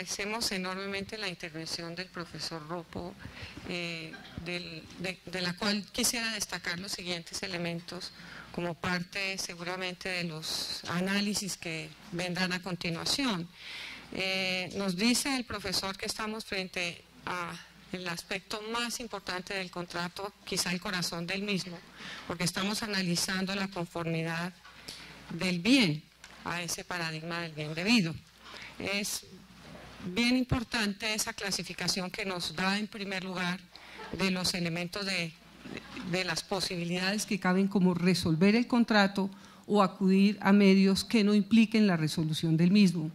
agradecemos enormemente la intervención del profesor Ropo, eh, de, la cual quisiera destacar los siguientes elementos como parte seguramente de los análisis que vendrán a continuación. Eh, nos dice el profesor que estamos frente a el aspecto más importante del contrato, quizá el corazón del mismo, porque estamos analizando la conformidad del bien a ese paradigma del bien debido. Es bien importante esa clasificación que nos da en primer lugar de los elementos de, las posibilidades que caben como resolver el contrato o acudir a medios que no impliquen la resolución del mismo.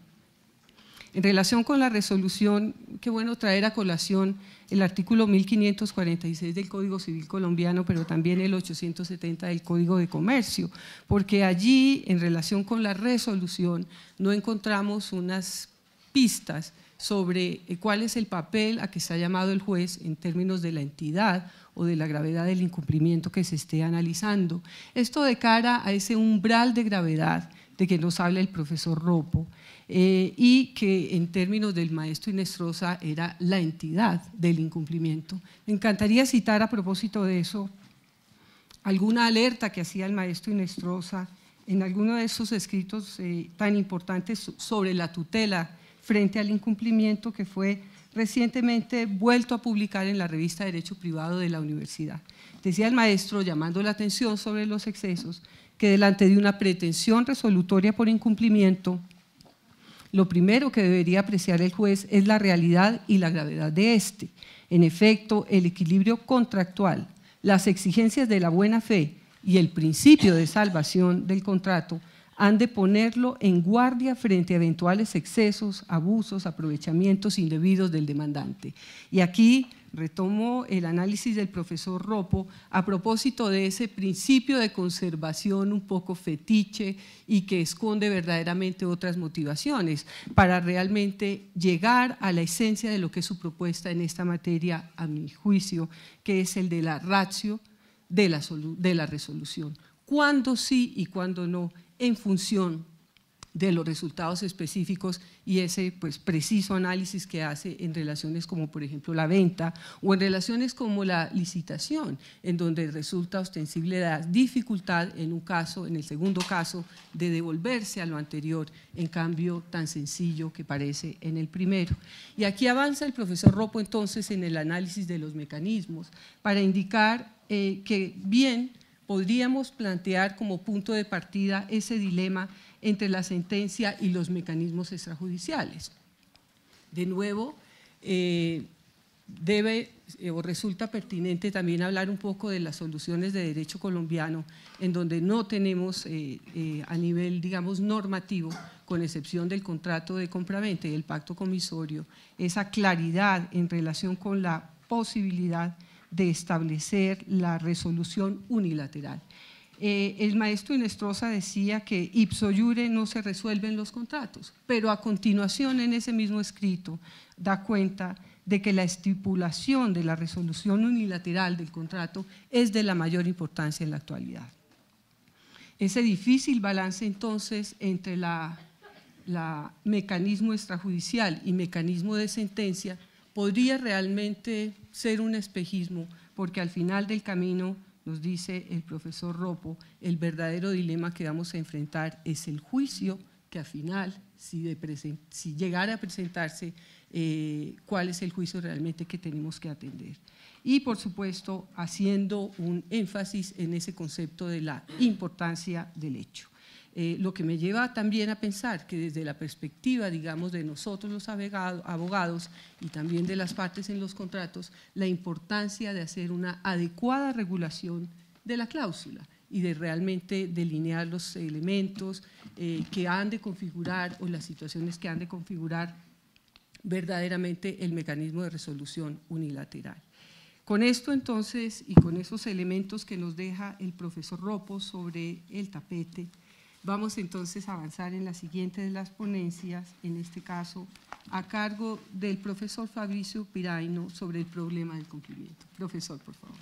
En relación con la resolución, qué bueno traer a colación el artículo 1546 del Código Civil colombiano, pero también el 870 del Código de Comercio, porque allí, en relación con la resolución, no encontramos unas pistas sobre eh, cuál es el papel a que se ha llamado el juez en términos de la entidad o de la gravedad del incumplimiento que se esté analizando. Esto de cara a ese umbral de gravedad de que nos habla el profesor Ropo eh, y que en términos del maestro Inestrosa era la entidad del incumplimiento. Me encantaría citar a propósito de eso alguna alerta que hacía el maestro Inestrosa en alguno de esos escritos eh, tan importantes sobre la tutela frente al incumplimiento que fue recientemente vuelto a publicar en la revista Derecho Privado de la Universidad. Decía el maestro, llamando la atención sobre los excesos, que delante de una pretensión resolutoria por incumplimiento, lo primero que debería apreciar el juez es la realidad y la gravedad de este. En efecto, el equilibrio contractual, las exigencias de la buena fe y el principio de salvación del contrato han de ponerlo en guardia frente a eventuales excesos, abusos, aprovechamientos indebidos del demandante. Y aquí retomo el análisis del profesor Ropo a propósito de ese principio de conservación un poco fetiche y que esconde verdaderamente otras motivaciones para realmente llegar a la esencia de lo que es su propuesta en esta materia, a mi juicio, que es el de la ratio de la, de la resolución. ¿Cuándo sí y cuándo no? en función de los resultados específicos y ese pues, preciso análisis que hace en relaciones como por ejemplo la venta o en relaciones como la licitación, en donde resulta ostensible la dificultad en un caso, en el segundo caso, de devolverse a lo anterior, en cambio tan sencillo que parece en el primero. Y aquí avanza el profesor Ropo entonces en el análisis de los mecanismos para indicar eh, que bien podríamos plantear como punto de partida ese dilema entre la sentencia y los mecanismos extrajudiciales. De nuevo, eh, debe eh, o resulta pertinente también hablar un poco de las soluciones de derecho colombiano, en donde no tenemos eh, a nivel, digamos, normativo, con excepción del contrato de compraventa y el pacto comisorio, esa claridad en relación con la posibilidad de establecer la resolución unilateral. Eh, el maestro Inestrosa decía que ipso iure no se resuelven los contratos, pero a continuación en ese mismo escrito da cuenta de que la estipulación de la resolución unilateral del contrato es de la mayor importancia en la actualidad. Ese difícil balance entonces entre el mecanismo extrajudicial y mecanismo de sentencia podría realmente ser un espejismo, porque al final del camino, nos dice el profesor Ropo, el verdadero dilema que vamos a enfrentar es el juicio, que al final, si, llegara a presentarse, eh, cuál es el juicio realmente que tenemos que atender. Y, por supuesto, haciendo un énfasis en ese concepto de la importancia del hecho. Eh, lo que me lleva también a pensar que desde la perspectiva, digamos, de nosotros los abogados y también de las partes en los contratos, la importancia de hacer una adecuada regulación de la cláusula y de realmente delinear los elementos eh, que han de configurar o las situaciones que han de configurar verdaderamente el mecanismo de resolución unilateral. Con esto entonces y con esos elementos que nos deja el profesor Ropo sobre el tapete, Vamos entonces a avanzar en la siguiente de las ponencias, en este caso a cargo del profesor Fabricio Piraino sobre el problema del cumplimiento. Profesor, por favor.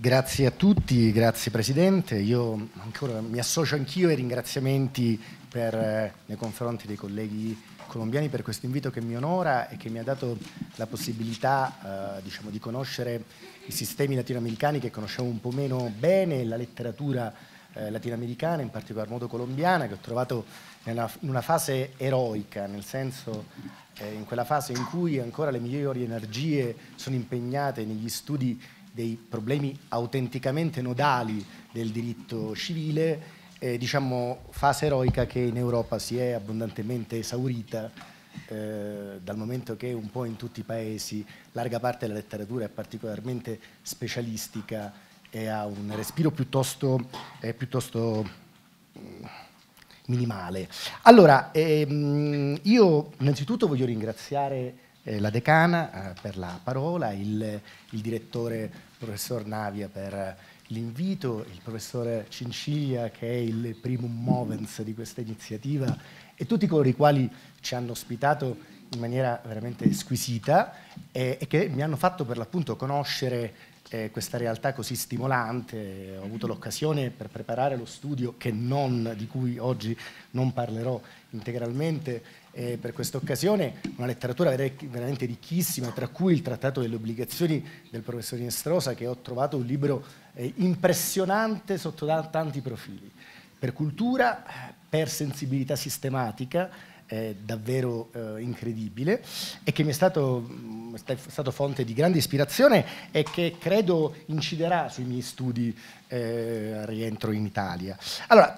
Grazie a tutti, grazie Presidente. Io ancora mi associo anch'io ai ringraziamenti per, eh, nei confronti dei colleghi colombiani per questo invito che mi onora e che mi ha dato la possibilità eh, diciamo, di conoscere i sistemi latinoamericani che conosciamo un po' meno bene, la letteratura eh, latinoamericana, in particolar modo colombiana, che ho trovato nella, in una fase eroica, nel senso eh, in quella fase in cui ancora le migliori energie sono impegnate negli studi dei problemi autenticamente nodali del diritto civile, eh, diciamo fase eroica che in Europa si è abbondantemente esaurita eh, dal momento che un po' in tutti i paesi larga parte della letteratura è particolarmente specialistica e ha un respiro piuttosto, eh, piuttosto mm, minimale. Allora, ehm, io innanzitutto voglio ringraziare eh, la decana eh, per la parola, il, il, direttore professor Navia per l'invito, il professore Cinciglia che è il primum movens di questa iniziativa e tutti coloro i quali ci hanno ospitato in maniera veramente squisita e, eh, e che mi hanno fatto per l'appunto conoscere eh, questa realtà così stimolante, ho avuto l'occasione per preparare lo studio non, di cui oggi non parlerò integralmente, eh, per questa occasione una letteratura veramente ricchissima, tra cui il Trattato delle obbligazioni del professor Inestrosa, che ho trovato un libro eh, impressionante sotto tanti profili, per cultura, per sensibilità sistematica, eh, davvero eh, incredibile e che mi è stato, mm, è stato, fonte di grande ispirazione e che credo inciderà sui miei studi eh, rientro in Italia. Allora,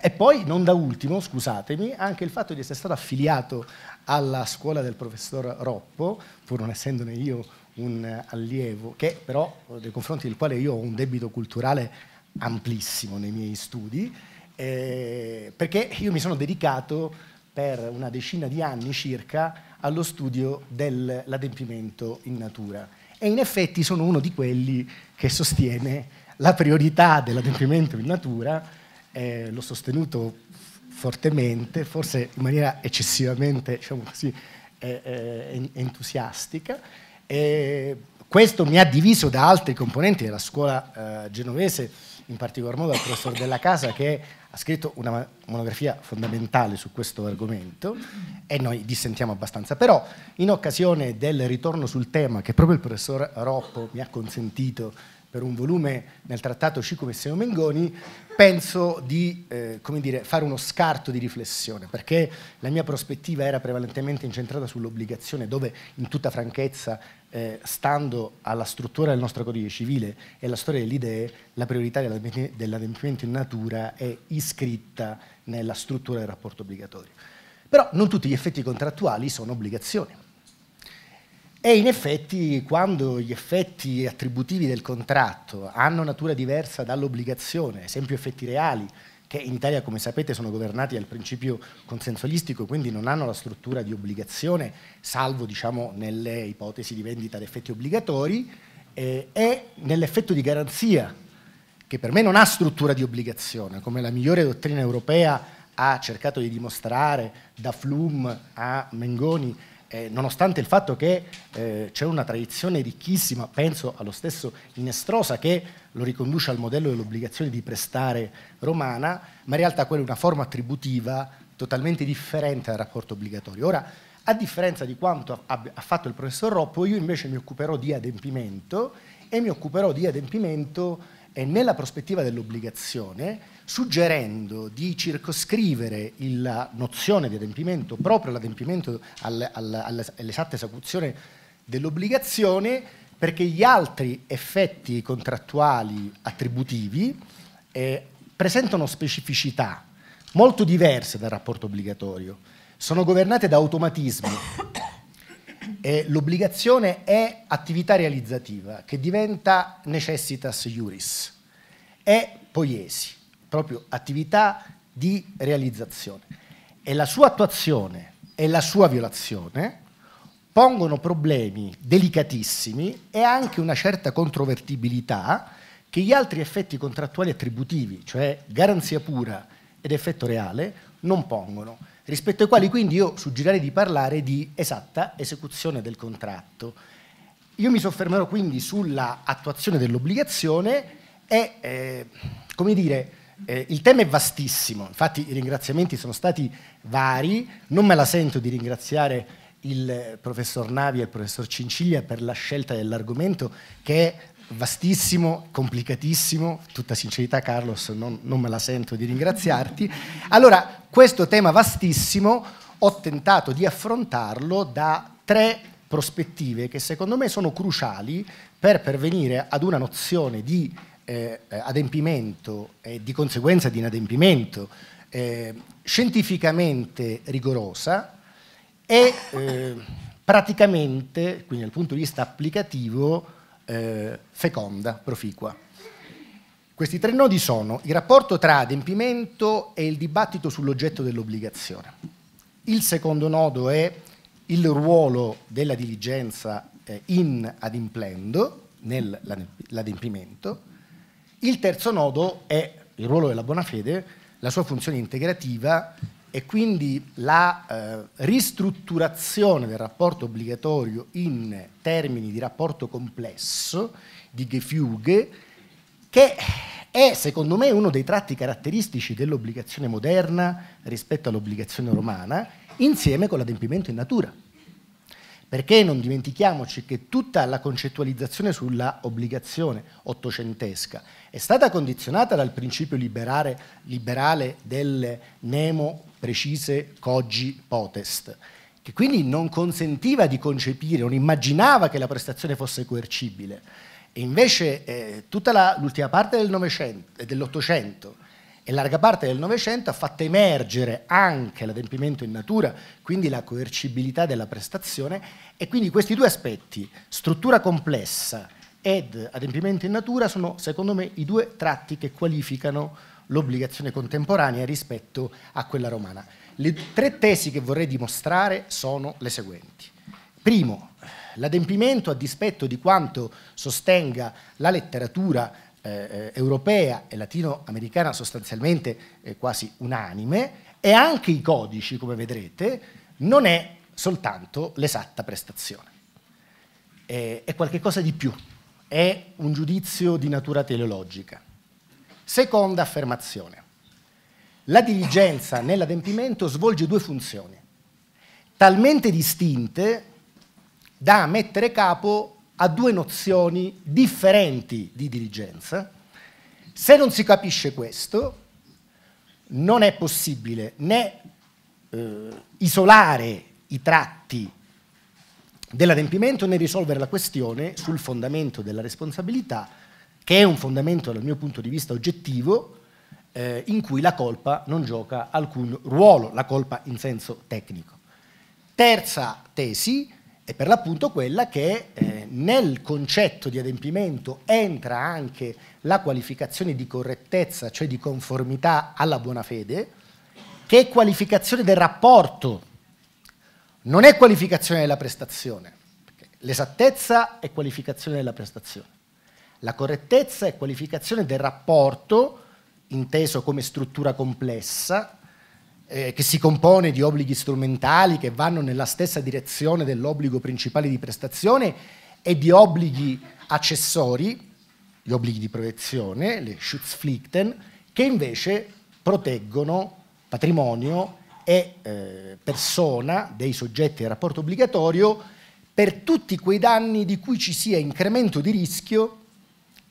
e poi, non da ultimo, scusatemi, anche il fatto di essere stato affiliato alla scuola del professor Roppo, pur non essendone io un allievo, che però nei eh, confronti del quale io ho un debito culturale amplissimo nei miei studi, eh, perché io mi sono dedicato per una decina di anni circa allo studio dell'adempimento in natura. E in effetti sono uno di quelli che sostiene la priorità dell'adempimento in natura, eh, l'ho sostenuto fortemente, forse in maniera eccessivamente diciamo così, eh, eh, entusiastica. questo mi ha diviso da altri componenti della scuola eh, genovese, in particolar modo dal professor Della Casa che ha scritto una monografia fondamentale su questo argomento e noi dissentiamo abbastanza, però in occasione del ritorno sul tema che proprio il professor Roppo mi ha consentito per un volume nel trattato Cico Messino Mengoni, penso di eh, dire, fare uno scarto di riflessione, perché la mia prospettiva era prevalentemente incentrata sull'obbligazione, dove in tutta franchezza, eh, stando alla struttura del nostro codice civile e alla storia delle idee, la priorità dell'adempimento in natura è iscritta nella struttura del rapporto obbligatorio. Però non tutti gli effetti contrattuali sono obbligazioni e in effetti quando gli effetti attributivi del contratto hanno natura diversa dall'obbligazione, esempio effetti reali, che in Italia come sapete sono governati dal principio consensualistico, quindi non hanno la struttura di obbligazione, salvo diciamo, nelle ipotesi di vendita ad effetti obbligatori, eh, è nell'effetto di garanzia, che per me non ha struttura di obbligazione, come la migliore dottrina europea ha cercato di dimostrare da Flum a Mengoni eh, nonostante il fatto che eh, c'è una tradizione ricchissima, penso allo stesso Inestrosa che lo riconduce al modello dell'obbligazione di prestare romana, ma in realtà quella è una forma attributiva totalmente differente dal rapporto obbligatorio. Ora, a differenza di quanto ha, ha fatto il professor Roppo, io invece mi occuperò di adempimento e mi occuperò di adempimento e nella prospettiva dell'obbligazione, suggerendo di circoscrivere la nozione di adempimento, proprio l'adempimento all'esatta esecuzione dell'obbligazione, perché gli altri effetti contrattuali attributivi eh, presentano specificità molto diverse dal rapporto obbligatorio, sono governate da automatismi eh, l'obbligazione è attività realizzativa che diventa necessitas iuris, è poiesi, proprio attività di realizzazione. E la sua attuazione e la sua violazione pongono problemi delicatissimi e anche una certa controvertibilità che gli altri effetti contrattuali attributivi, cioè garanzia pura ed effetto reale, non pongono rispetto ai quali quindi io suggerirei di parlare di esatta esecuzione del contratto. Io mi soffermerò quindi sulla attuazione dell'obbligazione e, eh, come dire, eh, il tema è vastissimo, infatti i ringraziamenti sono stati vari, non me la sento di ringraziare il professor Navi e il professor Cinciglia per la scelta dell'argomento che è vastissimo, complicatissimo, tutta sincerità Carlos non, non me la sento di ringraziarti. Allora, questo tema vastissimo ho tentato di affrontarlo da tre prospettive che secondo me sono cruciali per pervenire ad una nozione di eh, eh adempimento e di conseguenza di inadempimento eh, scientificamente rigorosa e eh, praticamente, quindi dal punto di vista applicativo, eh, feconda, proficua. Questi tre nodi sono il rapporto tra adempimento e il dibattito sull'oggetto dell'obbligazione. Il secondo nodo è il ruolo della diligenza eh, in adimplendo, nell'adempimento. Il terzo nodo è il ruolo della buona fede, la sua funzione integrativa e quindi la eh, ristrutturazione del rapporto obbligatorio in termini di rapporto complesso, di Gefüge, che è secondo me uno dei tratti caratteristici dell'obbligazione moderna rispetto all'obbligazione romana, insieme con l'adempimento in natura. Perché non dimentichiamoci che tutta la concettualizzazione sulla obbligazione ottocentesca è stata condizionata dal principio liberale, liberale del nemo precise cogi potest, che quindi non consentiva di concepire, non immaginava che la prestazione fosse coercibile. E invece eh, tutta l'ultima parte del eh, dell'Ottocento e larga parte del Novecento ha fatto emergere anche l'adempimento in natura, quindi la coercibilità della prestazione e quindi questi due aspetti, struttura complessa ed adempimento in natura, sono secondo me i due tratti che qualificano l'obbligazione contemporanea rispetto a quella romana. Le tre tesi che vorrei dimostrare sono le seguenti. Primo, l'adempimento a dispetto di quanto sostenga la letteratura eh, europea e latinoamericana sostanzialmente eh, quasi unanime e anche i codici, come vedrete, non è soltanto l'esatta prestazione, eh, È, è qualcosa di più, è un giudizio di natura teleologica. Seconda affermazione. La diligenza nell'adempimento svolge due funzioni, talmente distinte da mettere capo a due nozioni differenti di diligenza. Se non si capisce questo, non è possibile né eh, isolare i tratti dell'adempimento né risolvere la questione sul fondamento della responsabilità che è un fondamento dal mio punto di vista oggettivo, eh, in cui la colpa non gioca alcun ruolo, la colpa in senso tecnico. Terza tesi è per l'appunto quella che eh, nel concetto di adempimento entra anche la qualificazione di correttezza, cioè di conformità alla buona fede, che è qualificazione del rapporto, non è qualificazione della prestazione. L'esattezza è qualificazione della prestazione la correttezza e qualificazione del rapporto, inteso come struttura complessa, eh, che si compone di obblighi strumentali che vanno nella stessa direzione dell'obbligo principale di prestazione e di obblighi accessori, gli obblighi di protezione, le Schutzpflichten, che invece proteggono patrimonio e eh, persona dei soggetti del rapporto obbligatorio per tutti quei danni di cui ci sia incremento di rischio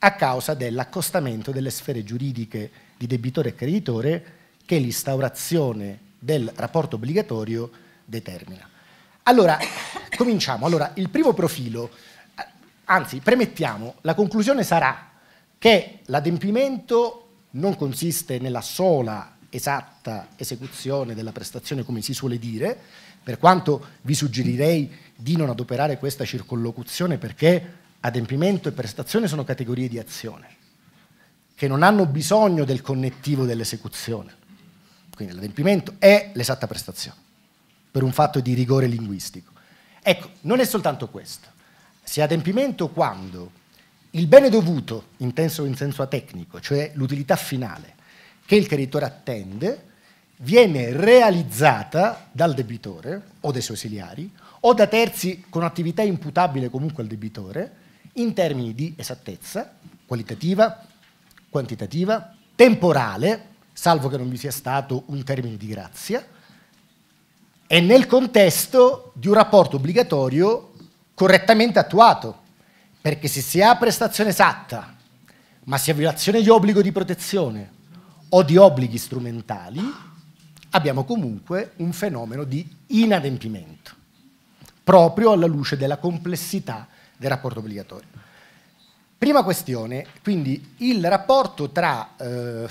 a causa dell'accostamento delle sfere giuridiche di debitore e creditore che l'instaurazione del rapporto obbligatorio determina. Allora, cominciamo. Allora, il primo profilo, anzi, premettiamo, la conclusione sarà che l'adempimento non consiste nella sola esatta esecuzione della prestazione, come si suole dire, per quanto vi suggerirei di non adoperare questa circollocuzione perché Adempimento e prestazione sono categorie di azione che non hanno bisogno del connettivo dell'esecuzione. Quindi l'adempimento è l'esatta prestazione per un fatto di rigore linguistico. Ecco, non è soltanto questo. Si è adempimento quando il bene dovuto, in, senso, in senso tecnico, cioè l'utilità finale che il creditore attende, viene realizzata dal debitore o dai suoi esiliari o da terzi con attività imputabile comunque al debitore in termini di esattezza, qualitativa, quantitativa, temporale, salvo che non vi sia stato un termine di grazia, e nel contesto di un rapporto obbligatorio correttamente attuato, perché se si ha prestazione esatta, ma si ha violazione di obbligo di protezione o di obblighi strumentali, abbiamo comunque un fenomeno di inadempimento, proprio alla luce della complessità del rapporto obbligatorio. Prima questione, quindi il rapporto tra eh,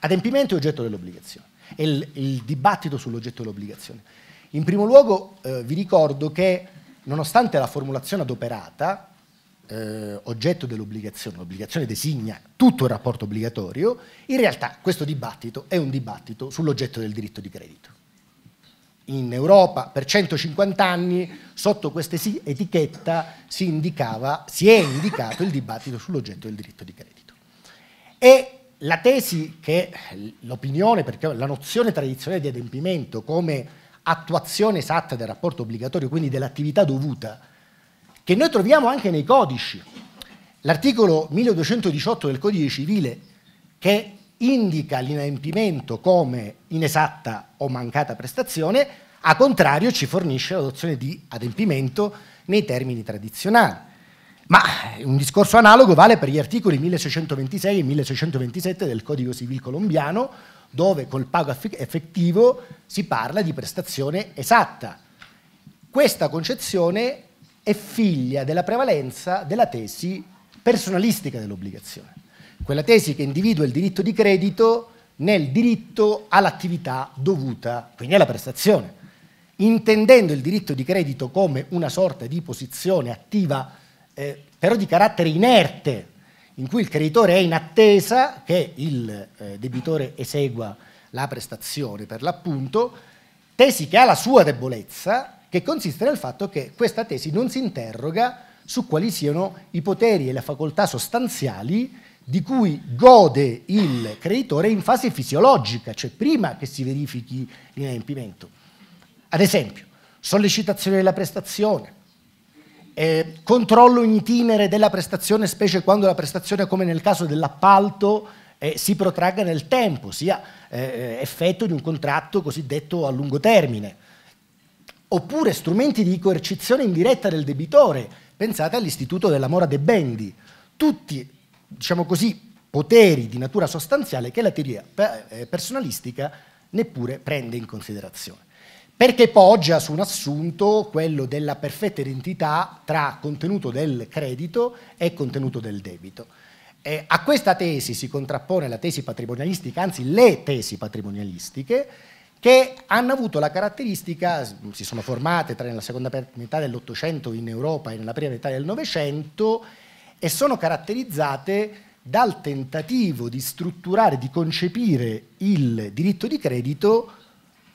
adempimento e oggetto dell'obbligazione e il, il dibattito sull'oggetto dell'obbligazione. In primo luogo eh, vi ricordo che nonostante la formulazione adoperata, eh, oggetto dell'obbligazione, l'obbligazione designa tutto il rapporto obbligatorio, in realtà questo dibattito è un dibattito sull'oggetto del diritto di credito in Europa per 150 anni sotto questa etichetta si, indicava, si è indicato il dibattito sull'oggetto del diritto di credito. E la tesi che l'opinione, perché la nozione tradizionale di adempimento come attuazione esatta del rapporto obbligatorio, quindi dell'attività dovuta, che noi troviamo anche nei codici. L'articolo 1218 del Codice Civile, che indica l'inadempimento come inesatta o mancata prestazione, a contrario ci fornisce l'adozione di adempimento nei termini tradizionali. Ma eh, un discorso analogo vale per gli articoli 1626 e 1627 del Codice Civile colombiano, dove col pago effettivo si parla di prestazione esatta. Questa concezione è figlia della prevalenza della tesi personalistica dell'obbligazione quella tesi che individua il diritto di credito nel diritto all'attività dovuta, quindi alla prestazione, intendendo il diritto di credito come una sorta di posizione attiva, eh, però di carattere inerte, in cui il creditore è in attesa che il eh, debitore esegua la prestazione per l'appunto, tesi che ha la sua debolezza, che consiste nel fatto che questa tesi non si interroga su quali siano i poteri e le facoltà sostanziali di cui gode il creditore in fase fisiologica, cioè prima che si verifichi l'inadempimento. Ad esempio, sollecitazione della prestazione, eh, controllo in itinere della prestazione, specie quando la prestazione, come nel caso dell'appalto, eh, si protragga nel tempo, sia eh, effetto di un contratto cosiddetto a lungo termine. Oppure strumenti di coercizione indiretta del debitore, pensate all'istituto della mora de bendi. Tutti diciamo così, poteri di natura sostanziale che la teoria eh, personalistica neppure prende in considerazione. Perché poggia su un assunto, quello della perfetta identità tra contenuto del credito e contenuto del debito. Eh, a questa tesi si contrappone la tesi patrimonialistica, anzi le tesi patrimonialistiche, che hanno avuto la caratteristica, si sono formate tra la seconda metà dell'Ottocento in Europa e nella prima metà del Novecento, e sono caratterizzate dal tentativo di strutturare, di concepire il diritto di credito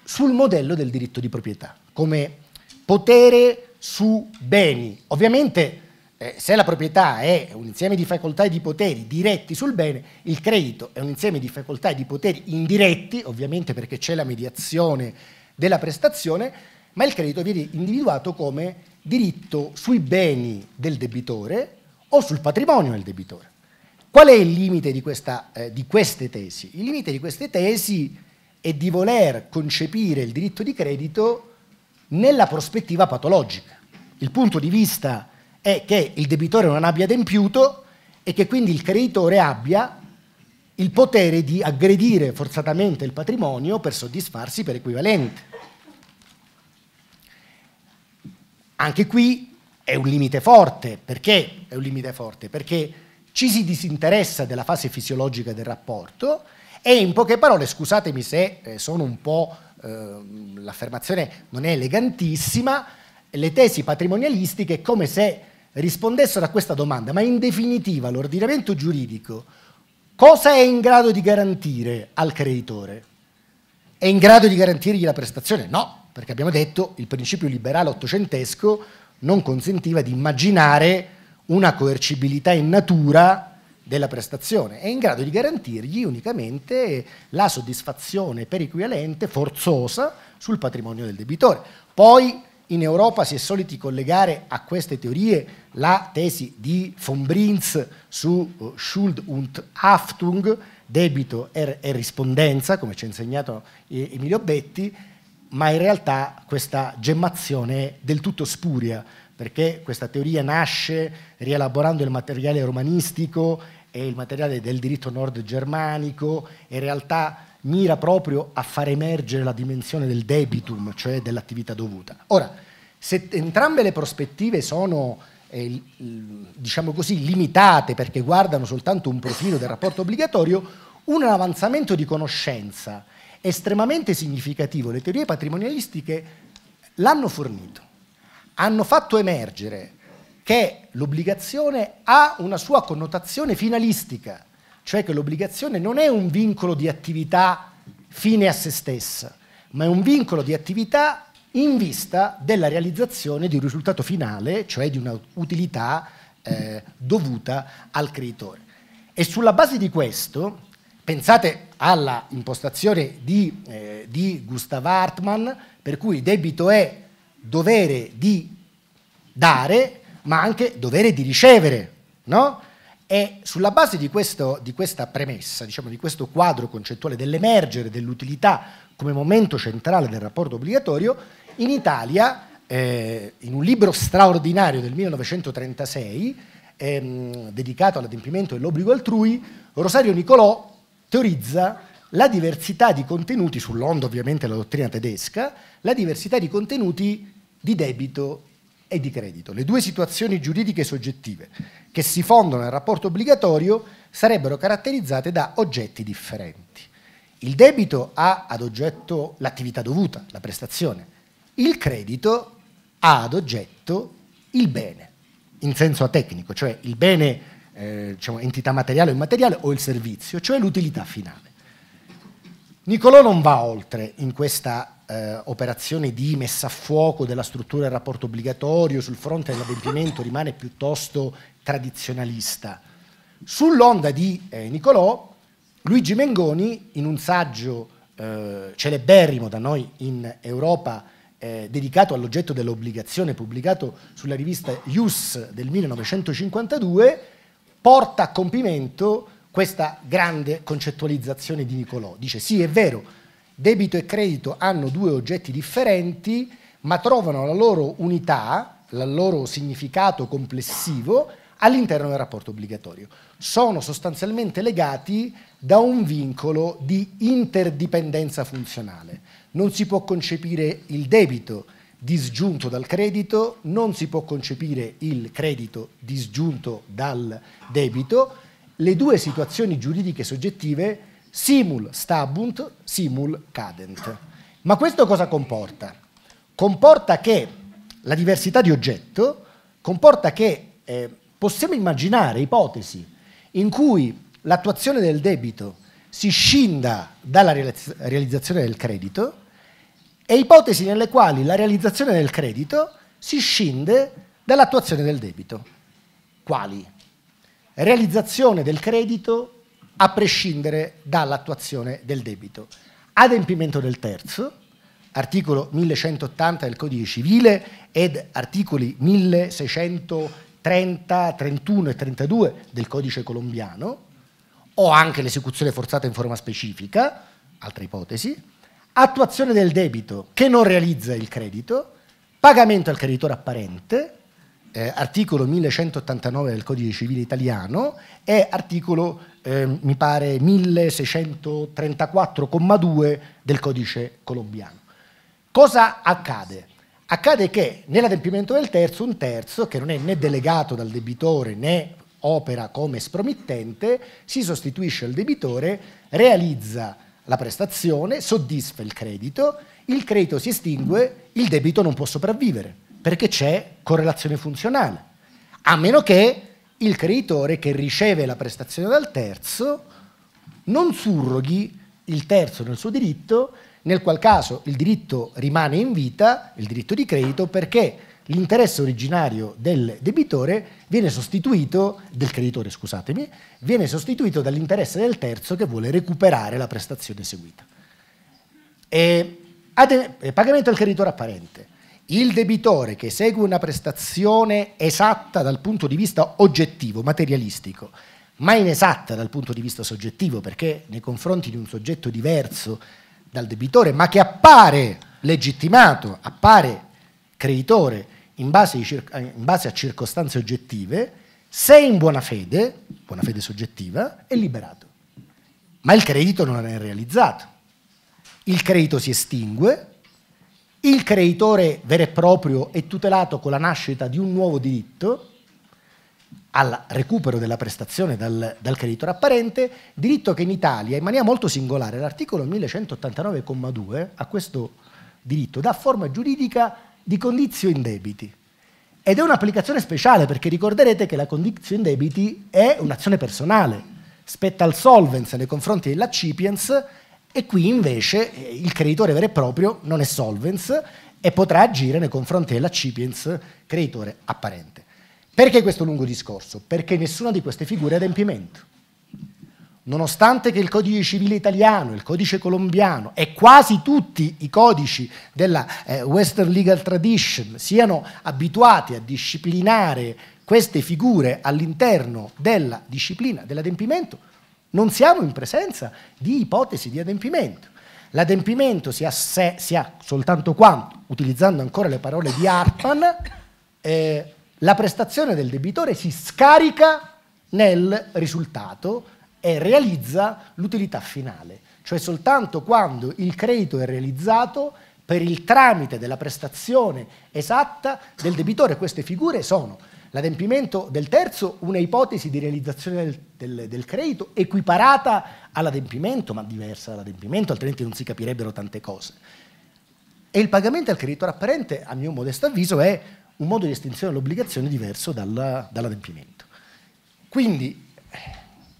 sul modello del diritto di proprietà, come potere su beni. Ovviamente eh, se la proprietà è un insieme di facoltà e di poteri diretti sul bene, il credito è un insieme di facoltà e di poteri indiretti, ovviamente perché c'è la mediazione della prestazione, ma il credito viene individuato come diritto sui beni del debitore o sul patrimonio del debitore. Qual è il limite di, questa, eh, di queste tesi? Il limite di queste tesi è di voler concepire il diritto di credito nella prospettiva patologica. Il punto di vista è che il debitore non abbia adempiuto e che quindi il creditore abbia il potere di aggredire forzatamente il patrimonio per soddisfarsi per equivalente. Anche qui è un limite forte. Perché è un limite forte? Perché ci si disinteressa della fase fisiologica del rapporto e in poche parole, scusatemi se eh, sono un po', ehm, l'affermazione non è elegantissima, le tesi patrimonialistiche è come se rispondessero a questa domanda, ma in definitiva l'ordinamento giuridico cosa è in grado di garantire al creditore? È in grado di garantirgli la prestazione? No, perché abbiamo detto il principio liberale ottocentesco non consentiva di immaginare una coercibilità in natura della prestazione, è in grado di garantirgli unicamente la soddisfazione per equivalente forzosa sul patrimonio del debitore. Poi in Europa si è soliti collegare a queste teorie la tesi di von Brinz su eh, Schuld und Haftung, debito er, e rispondenza, come ci ha insegnato eh, Emilio Betti, ma in realtà questa gemmazione è del tutto spuria, perché questa teoria nasce rielaborando il materiale romanistico e il materiale del diritto nord germanico, in realtà mira proprio a far emergere la dimensione del debitum, cioè dell'attività dovuta. Ora, se entrambe le prospettive sono eh, diciamo così, limitate perché guardano soltanto un profilo del rapporto obbligatorio, un avanzamento di conoscenza estremamente significativo, le teorie patrimonialistiche l'hanno fornito, hanno fatto emergere che l'obbligazione ha una sua connotazione finalistica, cioè che l'obbligazione non è un vincolo di attività fine a se stessa, ma è un vincolo di attività in vista della realizzazione di un risultato finale, cioè di un'utilità eh, dovuta al creditore. E sulla base di questo Pensate alla impostazione di, eh, di Gustav Hartmann, per cui il debito è dovere di dare, ma anche dovere di ricevere, no? E sulla base di, questo, di, questa premessa, diciamo, di questo quadro concettuale dell'emergere dell'utilità come momento centrale del rapporto obbligatorio, in Italia, eh, in un libro straordinario del 1936, ehm, dedicato all'adempimento dell'obbligo altrui, Rosario Nicolò teorizza la diversità di contenuti, sull'onda ovviamente la dottrina tedesca, la diversità di contenuti di debito e di credito. Le due situazioni giuridiche soggettive che si fondono nel rapporto obbligatorio sarebbero caratterizzate da oggetti differenti. Il debito ha ad oggetto l'attività dovuta, la prestazione. Il credito ha ad oggetto il bene, in senso tecnico, cioè il bene eh, diciamo, entità materiale o immateriale, o il servizio, cioè l'utilità finale. Nicolò non va oltre in questa eh, operazione di messa a fuoco della struttura del rapporto obbligatorio, sul fronte dell'adempimento rimane piuttosto tradizionalista. Sull'onda di eh, Niccolò, Luigi Mengoni, in un saggio eh, celeberrimo da noi in Europa, eh, dedicato all'oggetto dell'obbligazione, pubblicato sulla rivista Ius del 1952, porta a compimento questa grande concettualizzazione di Nicolò. Dice sì, è vero, debito e credito hanno due oggetti differenti, ma trovano la loro unità, il loro significato complessivo all'interno del rapporto obbligatorio. Sono sostanzialmente legati da un vincolo di interdipendenza funzionale. Non si può concepire il debito disgiunto dal credito, non si può concepire il credito disgiunto dal debito, le due situazioni giuridiche soggettive simul stabunt, simul cadent. Ma questo cosa comporta? Comporta che la diversità di oggetto comporta che eh, possiamo immaginare ipotesi in cui l'attuazione del debito si scinda dalla realizzazione del credito, e ipotesi nelle quali la realizzazione del credito si scinde dall'attuazione del debito. Quali? Realizzazione del credito a prescindere dall'attuazione del debito. Adempimento del terzo, articolo 1180 del Codice Civile ed articoli 1630, 31 e 32 del Codice Colombiano, o anche l'esecuzione forzata in forma specifica, altra ipotesi, attuazione del debito che non realizza il credito, pagamento al creditore apparente, eh, articolo 1189 del Codice Civile italiano e articolo, eh, mi pare, 1634,2 del Codice colombiano. Cosa accade? Accade che nell'adempimento del terzo un terzo, che non è né delegato dal debitore né opera come spromittente, si sostituisce al debitore, realizza la prestazione, soddisfa il credito, il credito si estingue, il debito non può sopravvivere perché c'è correlazione funzionale, a meno che il creditore che riceve la prestazione dal terzo non surroghi il terzo nel suo diritto, nel qual caso il diritto rimane in vita, il diritto di credito, perché l'interesse originario del debitore viene sostituito, del creditore scusatemi, viene sostituito dall'interesse del terzo che vuole recuperare la prestazione eseguita. pagamento al creditore apparente. Il debitore che esegue una prestazione esatta dal punto di vista oggettivo, materialistico, ma inesatta dal punto di vista soggettivo, perché nei confronti di un soggetto diverso dal debitore, ma che appare legittimato, appare creditore in base, eh, in base, a circostanze oggettive, se in buona fede, buona fede soggettiva, è liberato. Ma il credito non è realizzato. Il credito si estingue, il creditore vero e proprio è tutelato con la nascita di un nuovo diritto al recupero della prestazione dal, dal creditore apparente, diritto che in Italia, in maniera molto singolare, l'articolo 1189,2 a questo diritto dà forma giuridica di condizio in debiti. Ed è un'applicazione speciale perché ricorderete che la condizio in debiti è un'azione personale, spetta al solvens nei confronti dell'accipiens e qui invece eh, il creditore vero e proprio non è solvens e potrà agire nei confronti dell'accipiens creditore apparente. Perché questo lungo discorso? Perché nessuna di queste figure è adempimento nonostante che il codice civile italiano, il codice colombiano e quasi tutti i codici della eh, Western Legal Tradition siano abituati a disciplinare queste figure all'interno della disciplina dell'adempimento, non siamo in presenza di ipotesi di adempimento. L'adempimento si ha, se, si ha soltanto quando, utilizzando ancora le parole di Arpan, eh, la prestazione del debitore si scarica nel risultato e realizza l'utilità finale, cioè soltanto quando il credito è realizzato per il tramite della prestazione esatta del debitore. Queste figure sono l'adempimento del terzo, una ipotesi di realizzazione del, del, del, credito equiparata all'adempimento, ma diversa dall'adempimento, altrimenti non si capirebbero tante cose. E il pagamento al creditore apparente, a mio modesto avviso, è un modo di estinzione dell'obbligazione diverso dalla, dall'adempimento. Quindi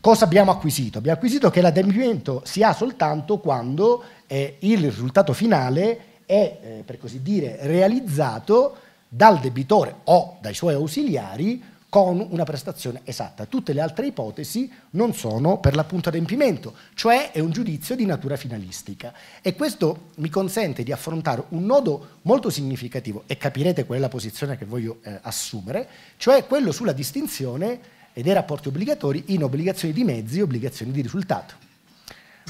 Cosa abbiamo acquisito? Abbiamo acquisito che l'adempimento si ha soltanto quando eh, il risultato finale è, eh, per così dire, realizzato dal debitore o dai suoi ausiliari con una prestazione esatta. Tutte le altre ipotesi non sono per l'appunto adempimento, cioè è un giudizio di natura finalistica. E questo mi consente di affrontare un nodo molto significativo, e capirete qual è la posizione che voglio eh, assumere, cioè quello sulla distinzione e dei rapporti obbligatori in obbligazioni di mezzi e obbligazioni di risultato.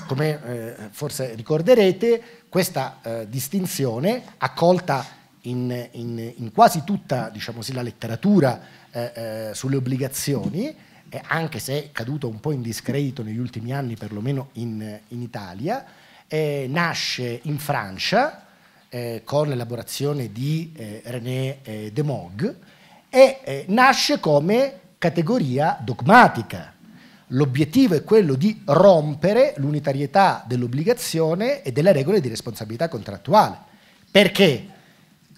Come eh, forse ricorderete, questa eh, distinzione, accolta in, in, in quasi tutta diciamo così, la letteratura eh, eh sulle obbligazioni, eh, anche se è caduta un po' in discredito negli ultimi anni, perlomeno in, in Italia, eh, nasce in Francia con l'elaborazione di René de Mogg e nasce come categoria dogmatica. L'obiettivo è quello di rompere l'unitarietà dell'obbligazione e delle regole di responsabilità contrattuale. Perché?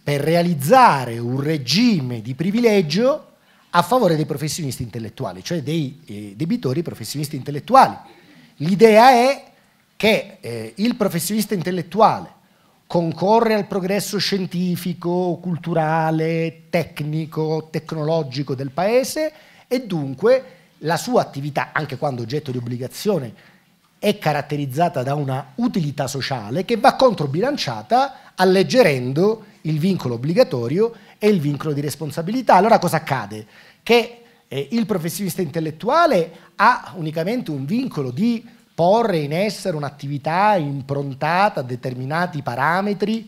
Per realizzare un regime di privilegio a favore dei professionisti intellettuali, cioè dei eh, debitori professionisti intellettuali. L'idea è che eh, il professionista intellettuale concorre al progresso scientifico, culturale, tecnico, tecnologico del paese e dunque la sua attività, anche quando oggetto di obbligazione, è caratterizzata da una utilità sociale che va controbilanciata alleggerendo il vincolo obbligatorio e il vincolo di responsabilità. Allora cosa accade? Che eh, il professionista intellettuale ha unicamente un vincolo di porre in essere un'attività improntata a determinati parametri,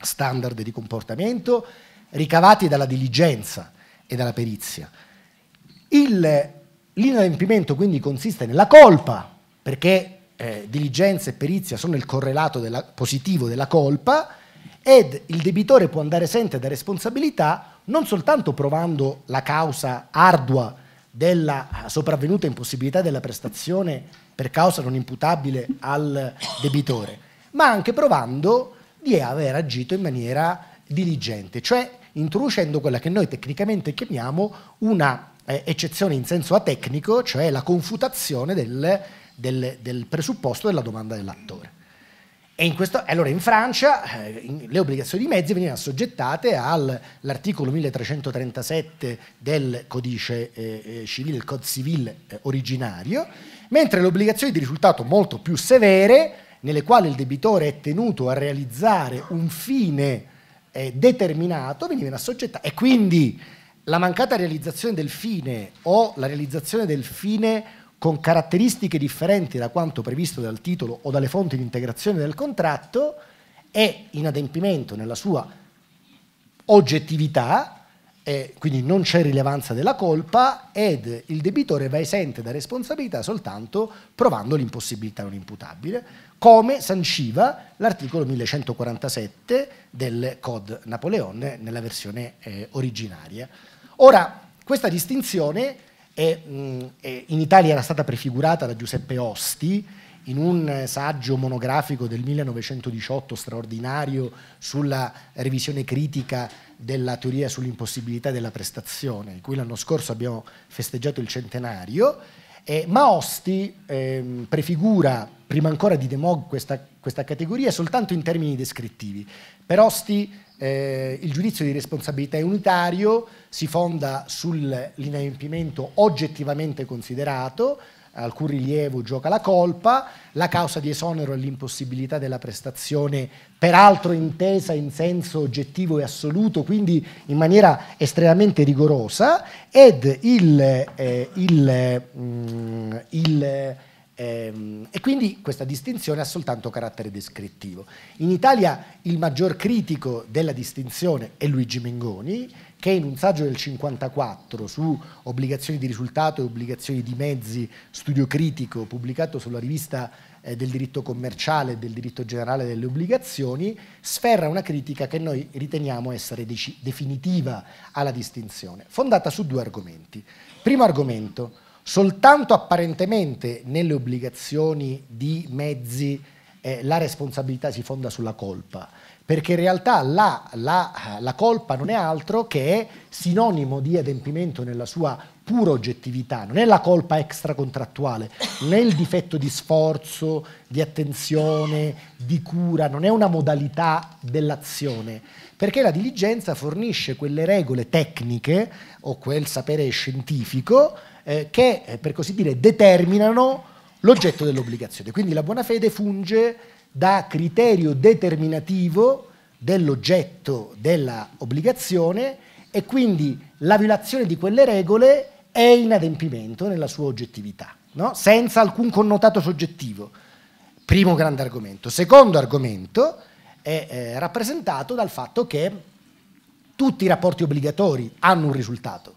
standard di comportamento, ricavati dalla diligenza e dalla perizia. Il, l'inadempimento quindi consiste nella colpa, perché eh, diligenza e perizia sono il correlato della, positivo della colpa, ed il debitore può andare esente da responsabilità non soltanto provando la causa ardua della eh, sopravvenuta impossibilità della prestazione per causa non imputabile al debitore, ma anche provando di aver agito in maniera diligente, cioè introducendo quella che noi tecnicamente chiamiamo una eh, eccezione in senso atecnico, cioè la confutazione del, del, del presupposto della domanda dell'attore. E in questo, allora in Francia eh, in, le obbligazioni di mezzi venivano assoggettate all'articolo 1337 del codice eh, eh civile, il codice civile eh, originario, mentre le obbligazioni di risultato molto più severe, nelle quali il debitore è tenuto a realizzare un fine eh, determinato, venivano assoggettate. E quindi la mancata realizzazione del fine o la realizzazione del fine con caratteristiche differenti da quanto previsto dal titolo o dalle fonti di integrazione del contratto è inadempimento nella sua oggettività, eh, quindi non c'è rilevanza della colpa ed il debitore va esente da responsabilità soltanto provando l'impossibilità non imputabile, come sanciva l'articolo 1147 del Code Napoleone nella versione eh, originaria. Ora, questa distinzione è, è, in Italia era stata prefigurata da Giuseppe Osti in un eh, saggio monografico del 1918 straordinario sulla revisione critica della teoria sull'impossibilità della prestazione, di cui l'anno scorso abbiamo festeggiato il centenario, eh, ma Osti eh, prefigura prima ancora di Demog questa, questa categoria soltanto in termini descrittivi. Per Osti eh, il giudizio di responsabilità è unitario, si fonda sull'inadempimento oggettivamente considerato, alcun rilievo gioca la colpa, la causa di esonero è l'impossibilità della prestazione, peraltro intesa in senso oggettivo e assoluto, quindi in maniera estremamente rigorosa, ed il, eh, il, mh, mm, il Ehm, e quindi questa distinzione ha soltanto carattere descrittivo. In Italia il maggior critico della distinzione è Luigi Mengoni, che in un saggio del 1954 su obbligazioni di risultato e obbligazioni di mezzi, studio critico pubblicato sulla rivista eh, del diritto commerciale e del diritto generale delle obbligazioni, sferra una critica che noi riteniamo essere definitiva alla distinzione, fondata su due argomenti. Primo argomento, soltanto apparentemente nelle obbligazioni di mezzi eh, la responsabilità si fonda sulla colpa, perché in realtà la, la, la colpa non è altro che sinonimo di adempimento nella sua pura oggettività, non è la colpa extracontrattuale, non è il difetto di sforzo, di attenzione, di cura, non è una modalità dell'azione, perché la diligenza fornisce quelle regole tecniche o quel sapere scientifico eh, che eh, per così dire determinano l'oggetto dell'obbligazione. Quindi la buona fede funge da criterio determinativo dell'oggetto dell'obbligazione e quindi la violazione di quelle regole è inadempimento nella sua oggettività, no? senza alcun connotato soggettivo. Primo grande argomento. Secondo argomento è eh, rappresentato dal fatto che tutti i rapporti obbligatori hanno un risultato.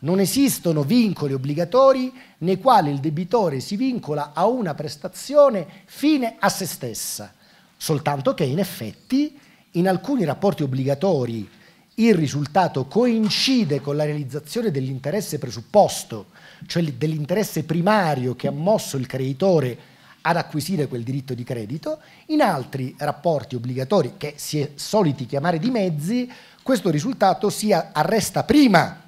Non esistono vincoli obbligatori nei quali il debitore si vincola a una prestazione fine a se stessa, soltanto che in effetti in alcuni rapporti obbligatori il risultato coincide con la realizzazione dell'interesse presupposto, cioè dell'interesse primario che ha mosso il creditore ad acquisire quel diritto di credito, in altri rapporti obbligatori che si è soliti chiamare di mezzi, questo risultato si arresta prima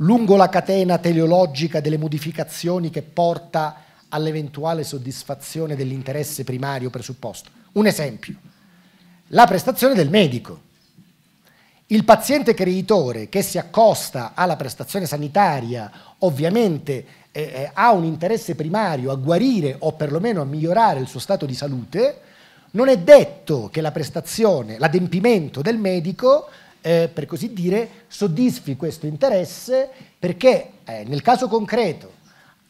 lungo la catena teleologica delle modificazioni che porta all'eventuale soddisfazione dell'interesse primario presupposto. Un esempio, la prestazione del medico. Il paziente creditore che si accosta alla prestazione sanitaria ovviamente eh, eh ha un interesse primario a guarire o perlomeno a migliorare il suo stato di salute, non è detto che la prestazione, l'adempimento del medico eh, per così dire, soddisfi questo interesse perché eh, nel caso concreto,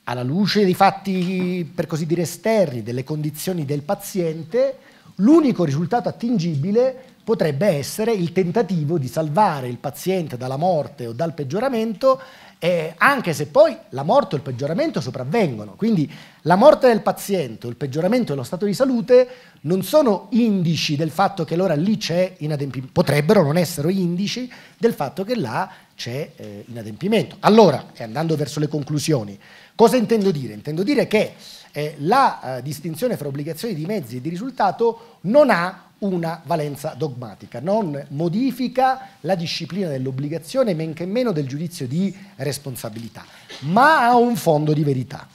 alla luce dei fatti, per così dire, esterni, delle condizioni del paziente, l'unico risultato attingibile potrebbe essere il tentativo di salvare il paziente dalla morte o dal peggioramento eh, anche se poi la morte o il peggioramento sopravvengono. Quindi la morte del paziente o il peggioramento dello stato di salute non sono indici del fatto che allora lì c'è inadempimento, potrebbero non essere indici del fatto che là c'è eh, inadempimento. Allora, e andando verso le conclusioni, cosa intendo dire? Intendo dire che eh, la eh, distinzione fra obbligazioni di mezzi e di risultato non ha una valenza dogmatica, non modifica la disciplina dell'obbligazione, men che meno del giudizio di responsabilità, ma ha un fondo di verità.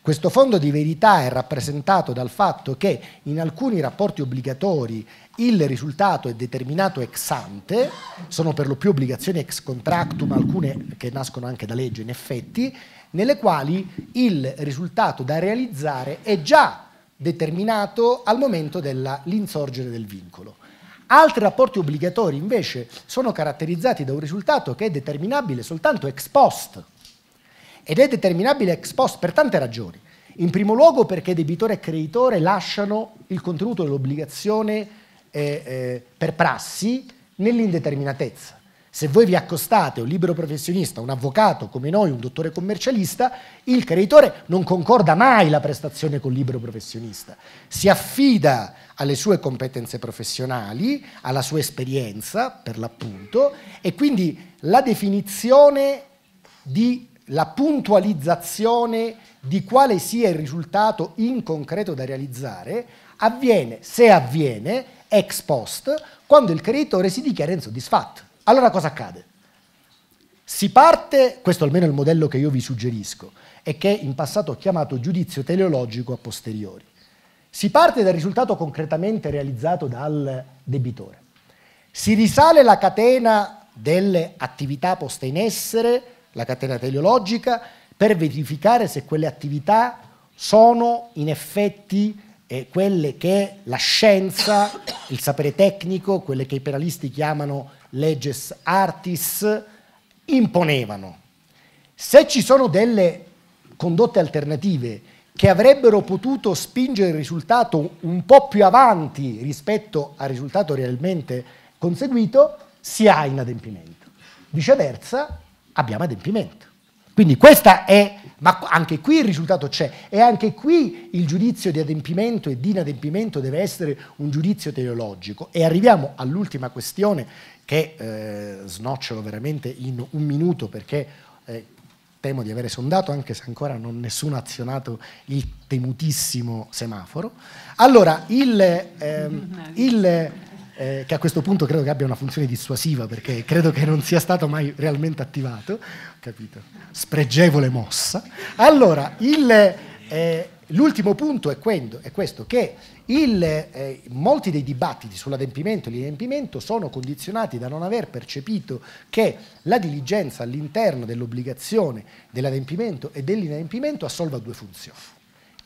Questo fondo di verità è rappresentato dal fatto che in alcuni rapporti obbligatori il risultato è determinato ex ante, sono per lo più obbligazioni ex contractum, alcune che nascono anche da legge in effetti, nelle quali il risultato da realizzare è già determinato al momento dell'insorgere del vincolo. Altri rapporti obbligatori invece sono caratterizzati da un risultato che è determinabile soltanto ex post ed è determinabile ex post per tante ragioni. In primo luogo perché debitore e creditore lasciano il contenuto dell'obbligazione eh, eh, per prassi nell'indeterminatezza. Se voi vi accostate un libero professionista, un avvocato come noi, un dottore commercialista, il creditore non concorda mai la prestazione col libero professionista, si affida alle sue competenze professionali, alla sua esperienza per l'appunto e quindi la definizione di la puntualizzazione di quale sia il risultato in concreto da realizzare avviene, se avviene, ex post, quando il creditore si dichiara insoddisfatto. Allora cosa accade? Si parte, questo almeno è il modello che io vi suggerisco, e che in passato ho chiamato giudizio teleologico a posteriori. Si parte dal risultato concretamente realizzato dal debitore. Si risale la catena delle attività poste in essere, la catena teleologica, per verificare se quelle attività sono in effetti eh, quelle che la scienza, il sapere tecnico, quelle che i penalisti chiamano leges artis imponevano. Se ci sono delle condotte alternative che avrebbero potuto spingere il risultato un po' più avanti rispetto al risultato realmente conseguito, si ha inadempimento. Viceversa, abbiamo adempimento. Quindi questa è, ma anche qui il risultato c'è e anche qui il giudizio di adempimento e di inadempimento deve essere un giudizio teleologico. E arriviamo all'ultima questione che eh, snocciolo veramente in un minuto perché eh, temo di avere sondato anche se ancora non nessuno ha azionato il temutissimo semaforo. Allora, il, ehm, il eh, che a questo punto credo che abbia una funzione dissuasiva perché credo che non sia stato mai realmente attivato, capito? Spregevole mossa. Allora, eh, l'ultimo eh, punto è, quendo, è questo, che il, eh, molti dei dibattiti sull'adempimento e l'inadempimento sono condizionati da non aver percepito che la diligenza all'interno dell'obbligazione dell'adempimento e dell'inadempimento assolva due funzioni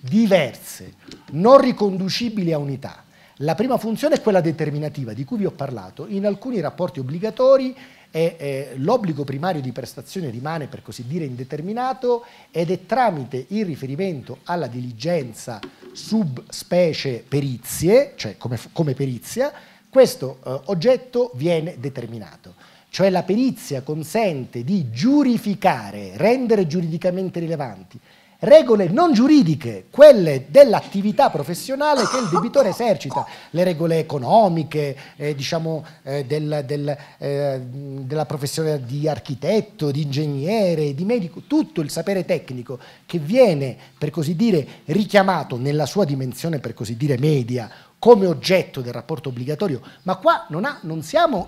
diverse, non riconducibili a unità. La prima funzione è quella determinativa di cui vi ho parlato. In alcuni rapporti obbligatori e eh, l'obbligo primario di prestazione rimane per così dire indeterminato ed è tramite il riferimento alla diligenza sub specie perizie, cioè come, come perizia, questo eh, oggetto viene determinato. Cioè la perizia consente di giurificare, rendere giuridicamente rilevanti regole non giuridiche, quelle dell'attività professionale che il debitore esercita, le regole economiche, eh, diciamo, eh, del, del, eh, della professione di architetto, di ingegnere, di medico, tutto il sapere tecnico che viene, per così dire, richiamato nella sua dimensione, per così dire, media come oggetto del rapporto obbligatorio, ma qua non, ha, non siamo,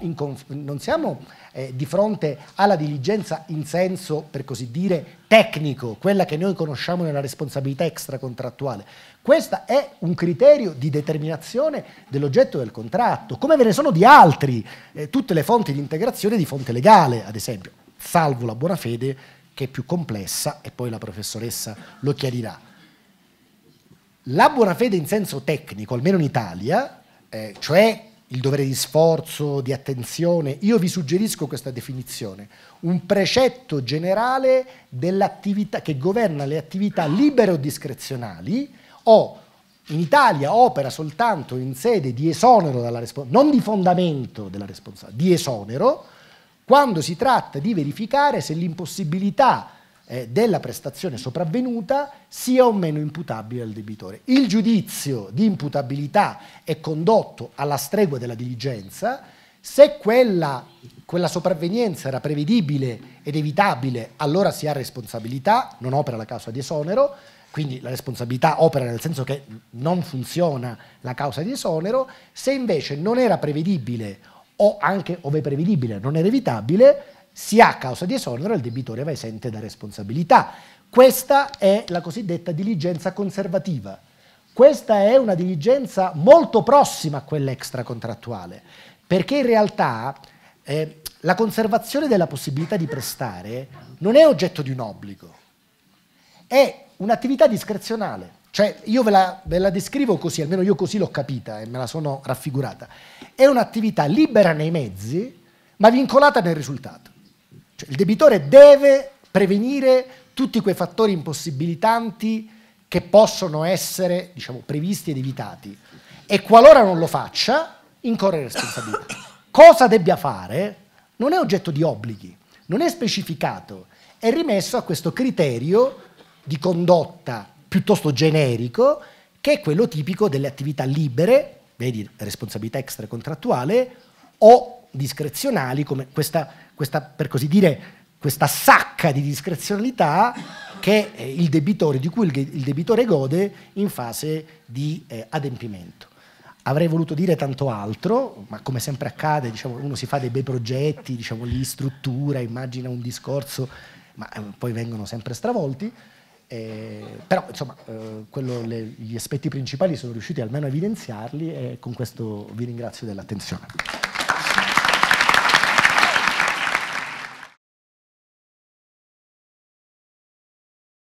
non siamo eh, di fronte alla diligenza in senso, per così dire, tecnico, quella che noi conosciamo nella responsabilità extracontrattuale. Questo è un criterio di determinazione dell'oggetto del contratto, come ve ne sono di altri, eh, tutte le fonti di integrazione di fonte legale, ad esempio, salvo la buona fede che è più complessa e poi la professoressa lo chiarirà. La buona fede in senso tecnico, almeno in Italia, eh, cioè il dovere di sforzo, di attenzione, io vi suggerisco questa definizione, un precetto generale dell'attività che governa le attività libere o discrezionali o in Italia opera soltanto in sede di esonero dalla responsabilità, non di fondamento della responsabilità, di esonero, quando si tratta di verificare se l'impossibilità eh, della prestazione sopravvenuta sia o meno imputabile al debitore. Il giudizio di imputabilità è condotto alla stregua della diligenza, se quella, quella, sopravvenienza era prevedibile ed evitabile, allora si ha responsabilità, non opera la causa di esonero, quindi la responsabilità opera nel senso che non funziona la causa di esonero, se invece non era prevedibile o anche ove prevedibile non era evitabile, sia ha causa di esonero il debitore va esente da responsabilità. Questa è la cosiddetta diligenza conservativa. Questa è una diligenza molto prossima a quella extracontrattuale, perché in realtà eh, la conservazione della possibilità di prestare non è oggetto di un obbligo, è un'attività discrezionale. Cioè io ve la, ve la descrivo così, almeno io così l'ho capita e me la sono raffigurata. È un'attività libera nei mezzi, ma vincolata nel risultato. Cioè, il debitore deve prevenire tutti quei fattori impossibilitanti che possono essere diciamo, previsti ed evitati e qualora non lo faccia incorre in responsabilità. Cosa debbia fare non è oggetto di obblighi, non è specificato, è rimesso a questo criterio di condotta piuttosto generico che è quello tipico delle attività libere, vedi responsabilità extracontrattuale, o discrezionali come questa questa, per così dire, questa sacca di discrezionalità che il debitore, di cui il debitore gode in fase di eh, adempimento. Avrei voluto dire tanto altro, ma come sempre accade, diciamo, uno si fa dei bei progetti, diciamo, li struttura, immagina un discorso, ma eh, poi vengono sempre stravolti. Eh, però insomma, eh, quello, le, gli aspetti principali sono riusciti almeno a evidenziarli e con questo vi ringrazio dell'attenzione.